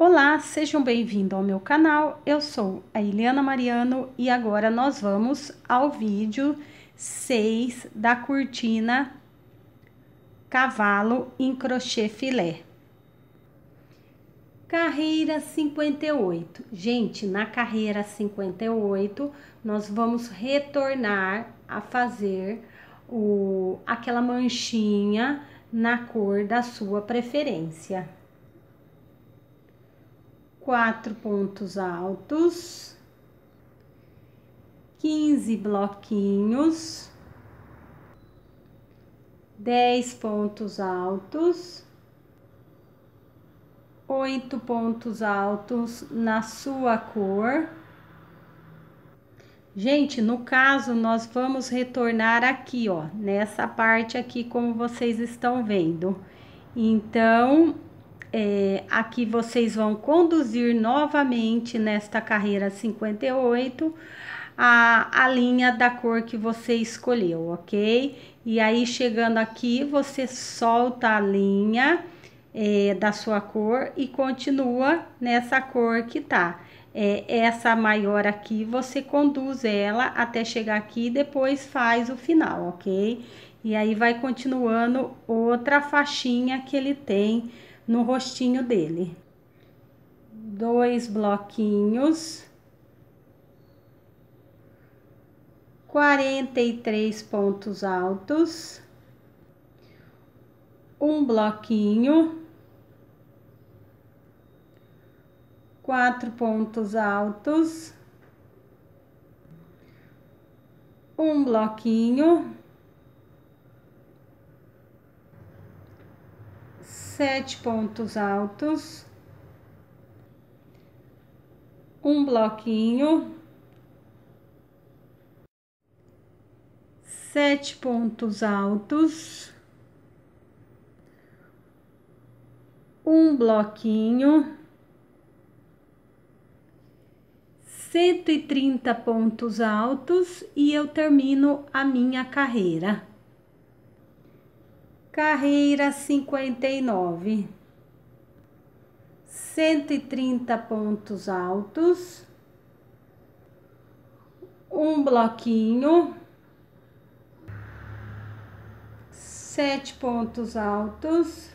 Olá, sejam bem-vindos ao meu canal. Eu sou a Eliana Mariano e agora nós vamos ao vídeo 6 da cortina cavalo em crochê filé. Carreira 58. Gente, na carreira 58, nós vamos retornar a fazer o, aquela manchinha na cor da sua preferência quatro pontos altos, quinze bloquinhos, dez pontos altos, oito pontos altos na sua cor. Gente, no caso, nós vamos retornar aqui, ó, nessa parte aqui, como vocês estão vendo. Então, é, a que vocês vão conduzir novamente nesta carreira 58 a, a linha da cor que você escolheu, ok? E aí, chegando aqui, você solta a linha é, da sua cor e continua nessa cor que tá. É, essa maior aqui, você conduz ela até chegar aqui e depois faz o final, ok? E aí, vai continuando outra faixinha que ele tem no rostinho dele. Dois bloquinhos. 43 pontos altos. Um bloquinho. Quatro pontos altos. Um bloquinho sete pontos altos, um bloquinho, sete pontos altos, um bloquinho, cento e trinta pontos altos e eu termino a minha carreira. Carreira 59. 130 pontos altos. Um bloquinho. Sete pontos altos.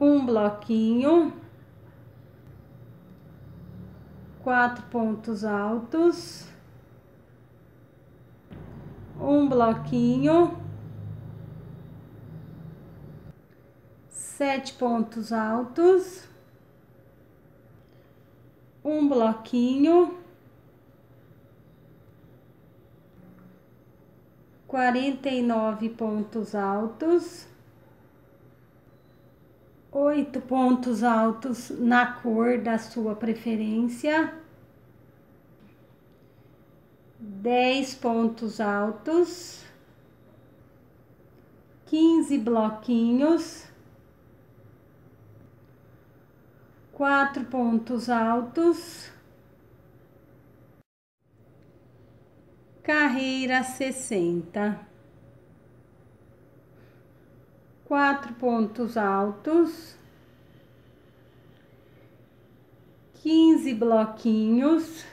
Um bloquinho. Quatro pontos altos. Um bloquinho sete pontos altos, um bloquinho, quarenta e nove pontos altos, oito pontos altos na cor da sua preferência, dez pontos altos, quinze bloquinhos. quatro pontos altos, carreira sessenta, quatro pontos altos, quinze bloquinhos,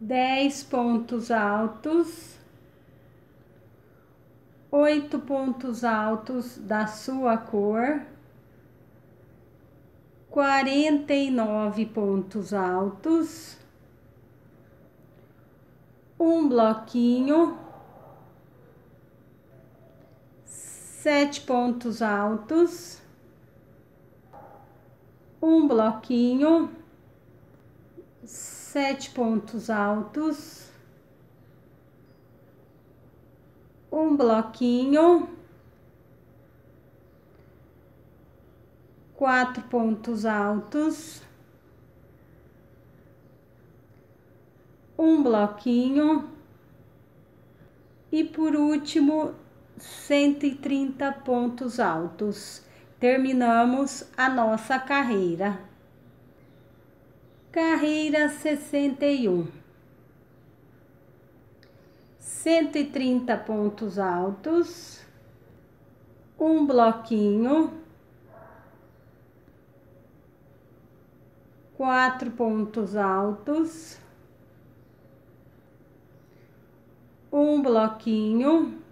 dez pontos altos oito pontos altos da sua cor. 49 pontos altos, um bloquinho, sete pontos altos, um bloquinho, sete pontos altos, um bloquinho quatro pontos altos, um bloquinho e por último 130 pontos altos. Terminamos a nossa carreira. Carreira 61. 130 pontos altos, um bloquinho quatro pontos altos, um bloquinho,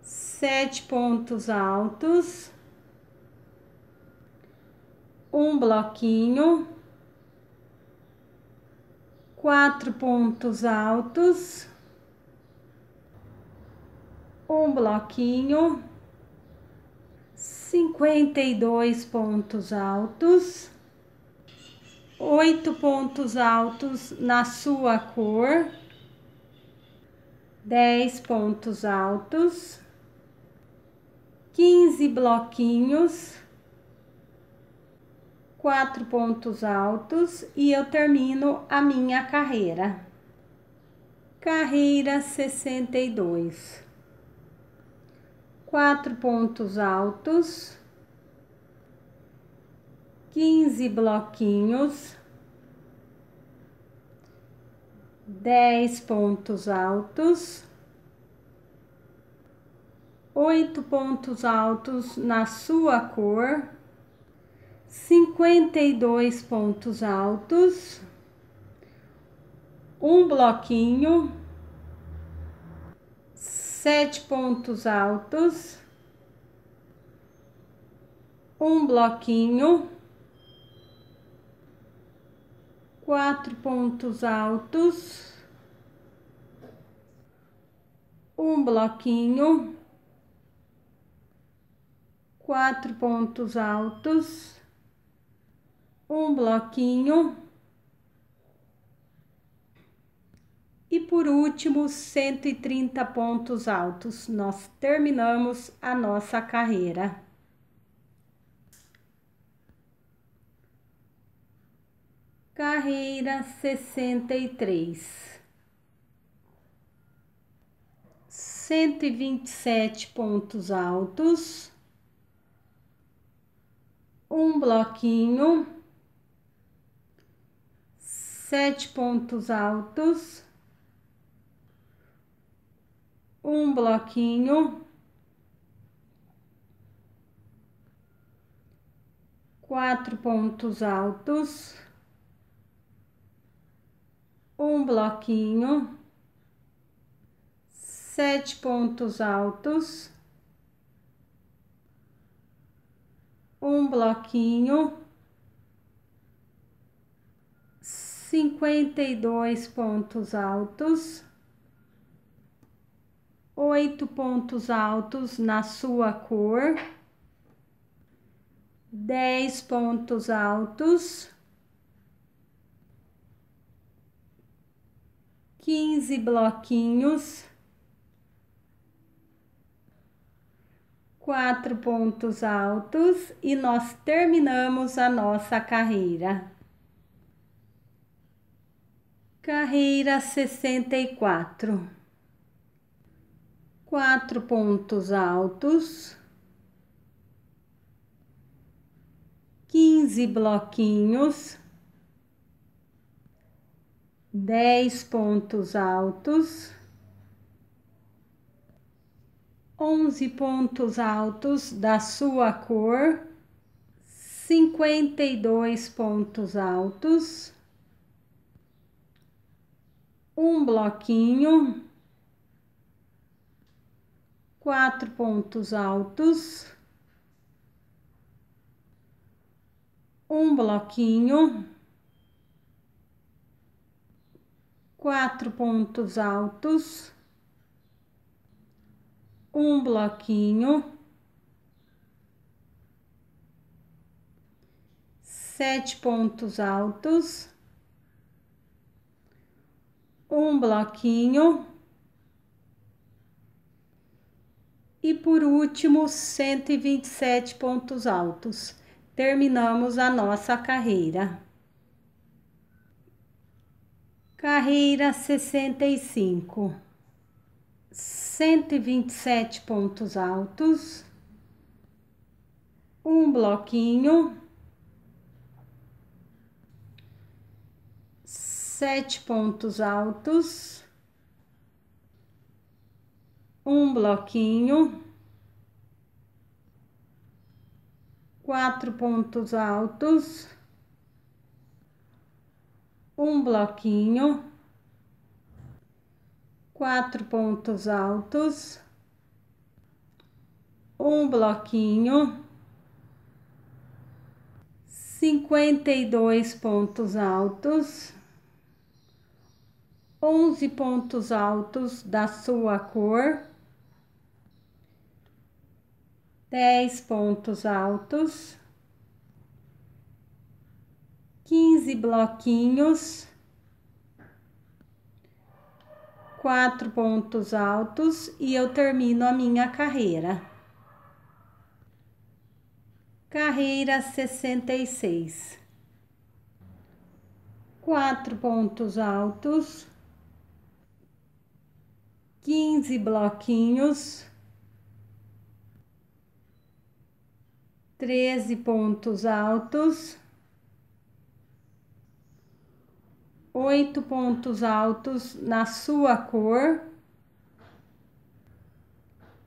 sete pontos altos, um bloquinho, quatro pontos altos, um bloquinho 52 pontos altos, 8 pontos altos na sua cor, 10 pontos altos, 15 bloquinhos, 4 pontos altos e eu termino a minha carreira. Carreira 62 quatro pontos altos, quinze bloquinhos, dez pontos altos, oito pontos altos na sua cor, cinquenta e dois pontos altos, um bloquinho sete pontos altos, um bloquinho, quatro pontos altos, um bloquinho, quatro pontos altos, um bloquinho E por último, 130 pontos altos. Nós terminamos a nossa carreira. Carreira 63. 127 pontos altos. Um bloquinho. Sete pontos altos um bloquinho, quatro pontos altos, um bloquinho, sete pontos altos, um bloquinho, cinquenta e dois pontos altos oito pontos altos na sua cor, dez pontos altos, quinze bloquinhos, quatro pontos altos e nós terminamos a nossa carreira. Carreira sessenta e quatro quatro pontos altos, quinze bloquinhos, dez pontos altos, onze pontos altos da sua cor, cinquenta e dois pontos altos, um bloquinho quatro pontos altos, um bloquinho, quatro pontos altos, um bloquinho. sete pontos altos, um bloquinho, E por último, 127 pontos altos. Terminamos a nossa carreira. Carreira 65. 127 pontos altos. Um bloquinho. Sete pontos altos um bloquinho, quatro pontos altos, um bloquinho, quatro pontos altos, um bloquinho, cinquenta e dois pontos altos, onze pontos altos da sua cor dez pontos altos, quinze bloquinhos, quatro pontos altos e eu termino a minha carreira. Carreira sessenta e seis, quatro pontos altos, quinze bloquinhos treze pontos altos, oito pontos altos na sua cor,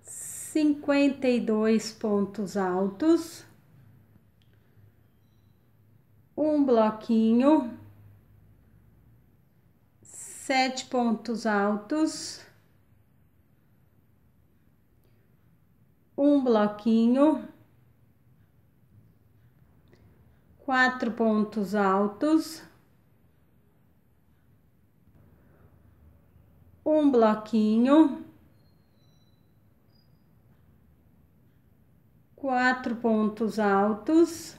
cinquenta e dois pontos altos, um bloquinho, sete pontos altos. um bloquinho, quatro pontos altos, um bloquinho, quatro pontos altos,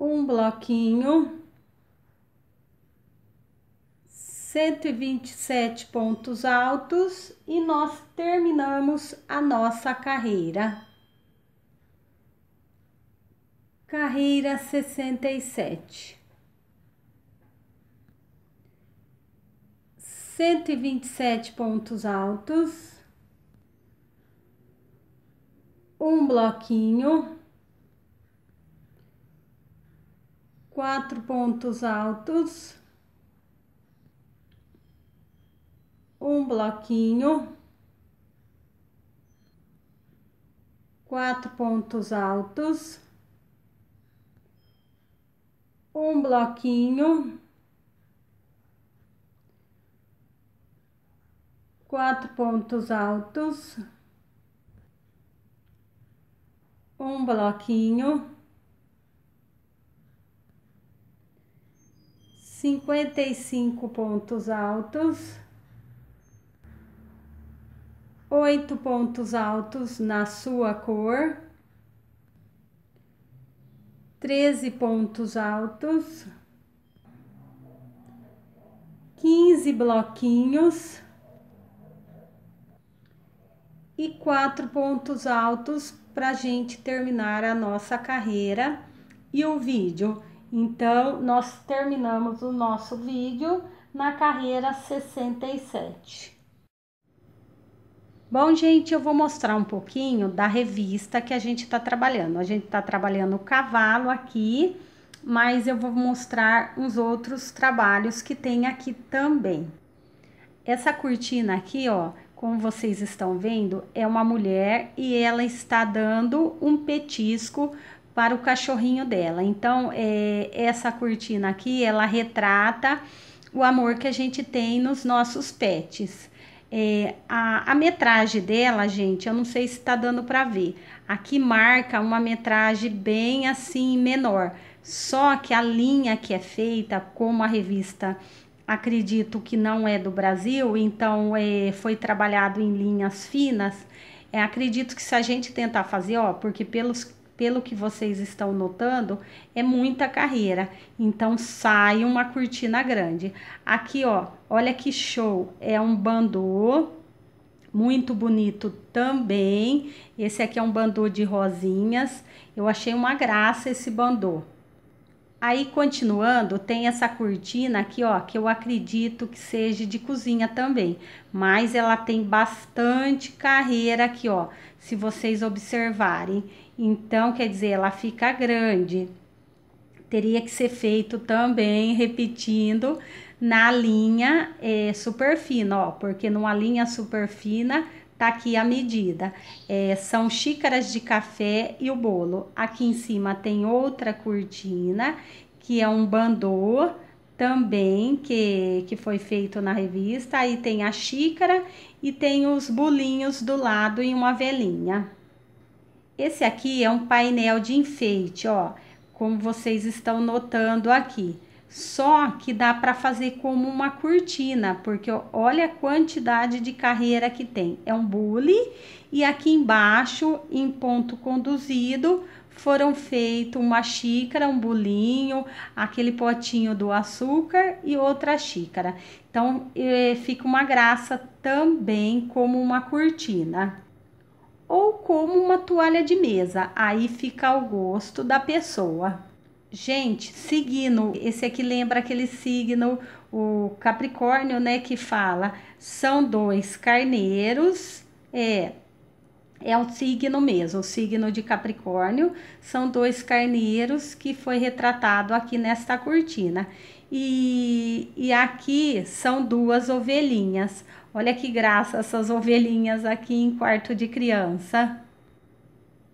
um bloquinho, cento e e sete pontos altos e nós terminamos a nossa carreira. Carreira 67. 127 pontos altos. Um bloquinho. Quatro pontos altos. Um bloquinho. Quatro pontos altos um bloquinho, quatro pontos altos, um bloquinho, cinquenta e cinco pontos altos, oito pontos altos na sua cor. 13 pontos altos, 15 bloquinhos e quatro pontos altos para a gente terminar a nossa carreira e o vídeo. Então, nós terminamos o nosso vídeo na carreira 67. Bom, gente, eu vou mostrar um pouquinho da revista que a gente está trabalhando. A gente está trabalhando o cavalo aqui, mas eu vou mostrar uns outros trabalhos que tem aqui também. Essa cortina aqui, ó, como vocês estão vendo, é uma mulher e ela está dando um petisco para o cachorrinho dela. Então, é, essa cortina aqui, ela retrata o amor que a gente tem nos nossos pets. É, a, a metragem dela, gente, eu não sei se tá dando para ver. Aqui marca uma metragem bem assim menor. Só que a linha que é feita, como a revista acredito que não é do Brasil, então é, foi trabalhado em linhas finas. É, acredito que se a gente tentar fazer, ó, porque pelos pelo que vocês estão notando, é muita carreira. Então sai uma cortina grande. Aqui, ó, olha que show, é um bandô muito bonito também. Esse aqui é um bandô de rosinhas. Eu achei uma graça esse bandô. Aí, continuando, tem essa cortina aqui, ó, que eu acredito que seja de cozinha também, mas ela tem bastante carreira aqui, ó, se vocês observarem. Então, quer dizer, ela fica grande. Teria que ser feito também, repetindo, na linha é, super fina, ó, porque numa linha super fina Tá aqui a medida. É, são xícaras de café e o bolo. Aqui em cima tem outra cortina, que é um bandô também, que, que foi feito na revista. Aí tem a xícara e tem os bolinhos do lado e uma velinha. Esse aqui é um painel de enfeite, ó, como vocês estão notando aqui. Só que dá para fazer como uma cortina, porque olha a quantidade de carreira que tem. É um bule e aqui embaixo, em ponto conduzido, foram feito uma xícara, um bolinho, aquele potinho do açúcar e outra xícara. Então fica uma graça também como uma cortina ou como uma toalha de mesa. Aí fica ao gosto da pessoa. Gente, signo, esse aqui lembra aquele signo, o Capricórnio, né, que fala, são dois carneiros, é, é um signo mesmo, o signo de Capricórnio, são dois carneiros que foi retratado aqui nesta cortina. E, e aqui são duas ovelhinhas. Olha que graça essas ovelhinhas aqui em quarto de criança.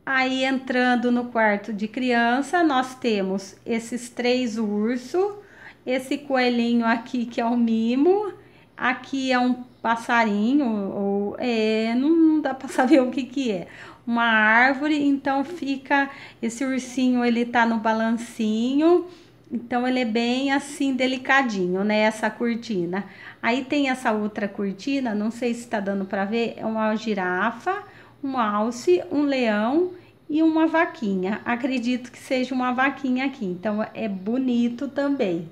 Aí entrando no quarto de criança, nós temos esses três ursos, esse coelhinho aqui que é o mimo, aqui é um passarinho, ou é, não, dá para saber o que que é, uma árvore, então fica esse ursinho, ele tá no balancinho, então ele é bem assim delicadinho, né? Essa cortina. Aí tem essa outra cortina, não sei se tá dando para ver, é uma girafa um alce, um leão e uma vaquinha. Acredito que seja uma vaquinha aqui, então é bonito também.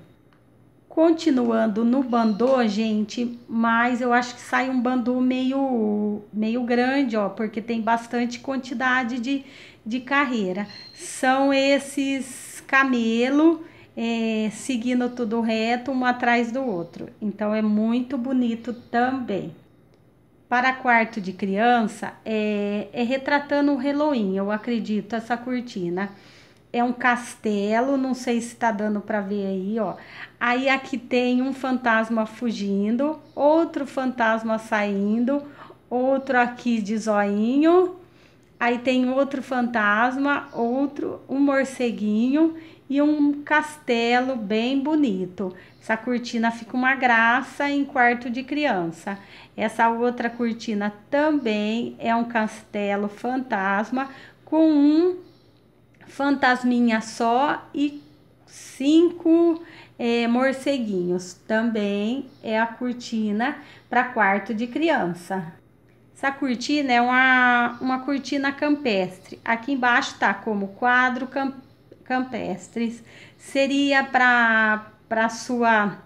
Continuando no bandô, gente, mas eu acho que sai um bandô meio, meio grande, ó, porque tem bastante quantidade de, de carreira. São esses camelo é, seguindo tudo reto, um atrás do outro. Então é muito bonito também para quarto de criança é, é retratando o Halloween, eu acredito, essa cortina. É um castelo, não sei se tá dando para ver aí, ó. Aí aqui tem um fantasma fugindo, outro fantasma saindo, outro aqui de zoinho. Aí tem outro fantasma, outro, um morceguinho e um castelo bem bonito. Essa cortina fica uma graça em quarto de criança. Essa outra cortina também é um castelo fantasma com um fantasminha só e cinco é, morceguinhos. Também é a cortina para quarto de criança. Essa cortina é uma, uma cortina campestre. Aqui embaixo está como quadro campestre campestres, seria para a sua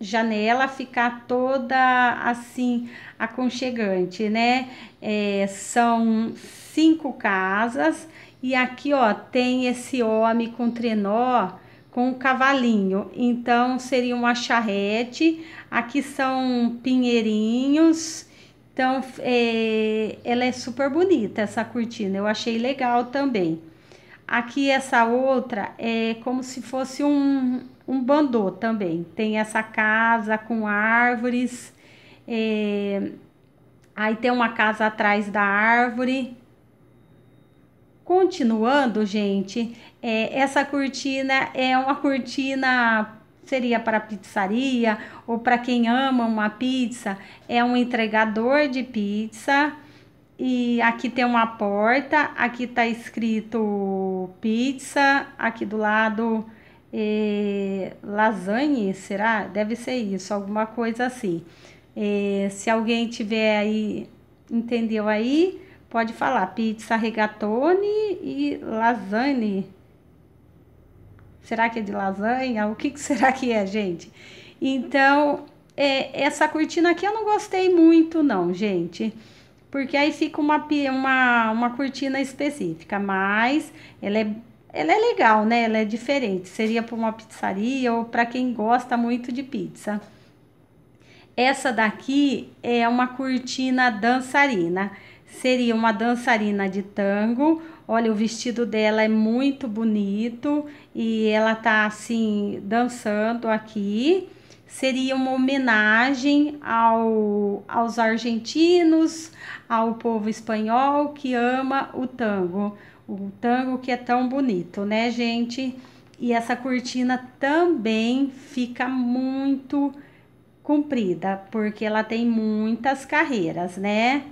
janela ficar toda assim aconchegante, né? É, são cinco casas e aqui ó tem esse homem com trenó com um cavalinho, então seria uma charrete. Aqui são pinheirinhos. Então, é, ela é super bonita essa cortina. Eu achei legal também. Aqui essa outra é como se fosse um, um bandô também. Tem essa casa com árvores. É... Aí tem uma casa atrás da árvore. Continuando, gente, é, essa cortina é uma cortina seria para pizzaria ou para quem ama uma pizza, é um entregador de pizza e aqui tem uma porta, aqui tá escrito pizza, aqui do lado é, lasanha, será? Deve ser isso, alguma coisa assim. É, se alguém tiver aí, entendeu aí, pode falar pizza regatone e lasanha. Será que é de lasanha? O que, que será que é, gente? Então, é, essa cortina aqui eu não gostei muito, não, gente porque aí fica uma, uma, uma cortina específica, mas ela é, ela é legal, né? Ela é diferente, seria para uma pizzaria ou para quem gosta muito de pizza. Essa daqui é uma cortina dançarina, seria uma dançarina de tango. Olha, o vestido dela é muito bonito e ela tá assim dançando aqui seria uma homenagem ao, aos argentinos, ao povo espanhol que ama o tango, o tango que é tão bonito, né, gente? E essa cortina também fica muito comprida, porque ela tem muitas carreiras, né?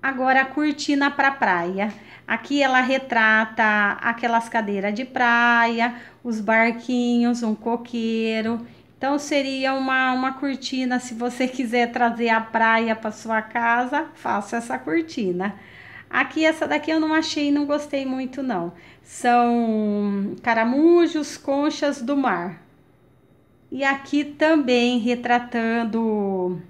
Agora a cortina para praia. Aqui ela retrata aquelas cadeiras de praia, os barquinhos, um coqueiro então seria uma, uma cortina, se você quiser trazer a praia para sua casa, faça essa cortina. Aqui essa daqui eu não achei, não gostei muito não. São caramujos, conchas do mar. E aqui também retratando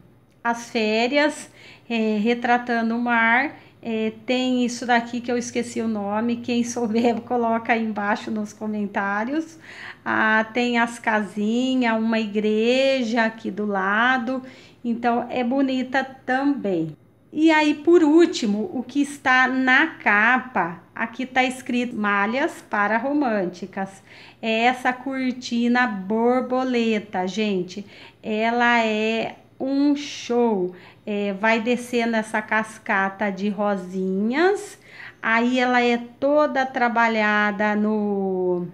as férias, é, retratando o mar é, tem isso daqui que eu esqueci o nome, quem souber coloca aí embaixo nos comentários. Ah, tem as casinhas, uma igreja aqui do lado, então é bonita também. E aí, por último, o que está na capa, aqui está escrito Malhas para Românticas. É essa cortina borboleta, gente. Ela é um show. É, vai descendo essa cascata de rosinhas, aí ela é toda trabalhada no,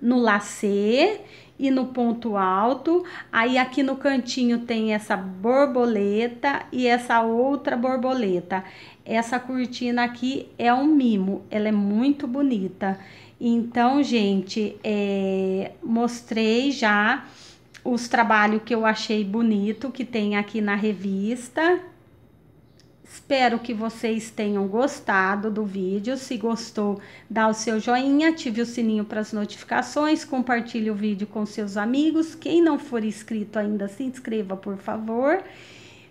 no lacê e no ponto alto. Aí aqui no cantinho tem essa borboleta e essa outra borboleta. Essa cortina aqui é um mimo, ela é muito bonita. Então, gente, é, mostrei já os trabalhos que eu achei bonito que tem aqui na revista. Espero que vocês tenham gostado do vídeo. Se gostou, dá o seu joinha, ative o sininho para as notificações, compartilhe o vídeo com seus amigos. Quem não for inscrito ainda, se inscreva, por favor.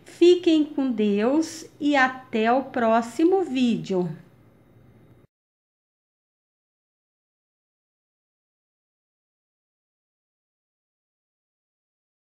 Fiquem com Deus e até o próximo vídeo.